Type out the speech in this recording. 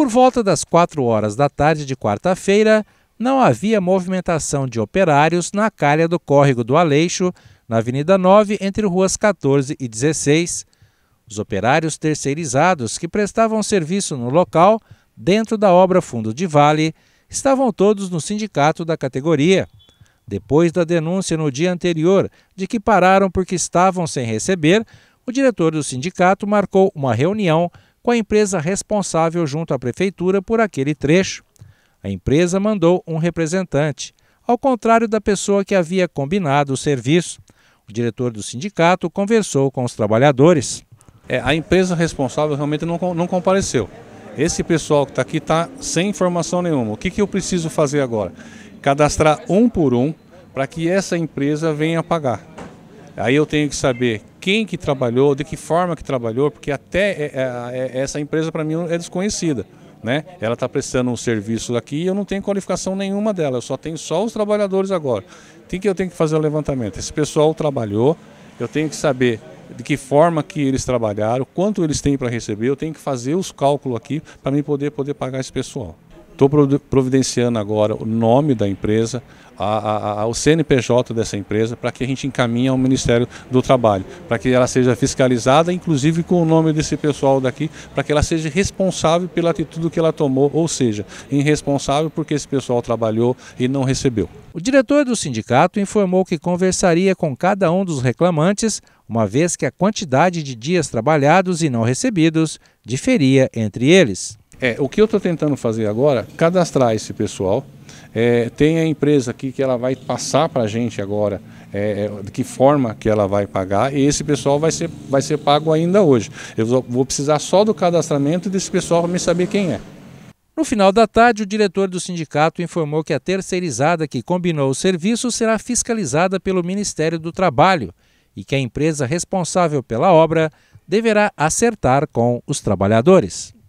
Por volta das 4 horas da tarde de quarta-feira, não havia movimentação de operários na calha do córrego do Aleixo, na Avenida 9, entre ruas 14 e 16. Os operários terceirizados que prestavam serviço no local, dentro da obra Fundo de Vale, estavam todos no sindicato da categoria. Depois da denúncia no dia anterior de que pararam porque estavam sem receber, o diretor do sindicato marcou uma reunião com a empresa responsável junto à prefeitura por aquele trecho. A empresa mandou um representante, ao contrário da pessoa que havia combinado o serviço. O diretor do sindicato conversou com os trabalhadores. É, a empresa responsável realmente não, não compareceu. Esse pessoal que está aqui está sem informação nenhuma. O que, que eu preciso fazer agora? Cadastrar um por um para que essa empresa venha pagar. Aí eu tenho que saber quem que trabalhou, de que forma que trabalhou, porque até é, é, é, essa empresa para mim é desconhecida. Né? Ela está prestando um serviço aqui e eu não tenho qualificação nenhuma dela, eu só tenho só os trabalhadores agora. Tem que eu tenho que fazer o levantamento. Esse pessoal trabalhou, eu tenho que saber de que forma que eles trabalharam, quanto eles têm para receber, eu tenho que fazer os cálculos aqui para mim poder poder pagar esse pessoal. Estou providenciando agora o nome da empresa, a, a, a, o CNPJ dessa empresa, para que a gente encaminhe ao Ministério do Trabalho, para que ela seja fiscalizada, inclusive com o nome desse pessoal daqui, para que ela seja responsável pela atitude que ela tomou, ou seja, irresponsável porque esse pessoal trabalhou e não recebeu. O diretor do sindicato informou que conversaria com cada um dos reclamantes, uma vez que a quantidade de dias trabalhados e não recebidos diferia entre eles. É, o que eu estou tentando fazer agora, cadastrar esse pessoal. É, tem a empresa aqui que ela vai passar para a gente agora é, é, de que forma que ela vai pagar e esse pessoal vai ser, vai ser pago ainda hoje. Eu vou precisar só do cadastramento desse pessoal para me saber quem é. No final da tarde, o diretor do sindicato informou que a terceirizada que combinou o serviço será fiscalizada pelo Ministério do Trabalho e que a empresa responsável pela obra deverá acertar com os trabalhadores.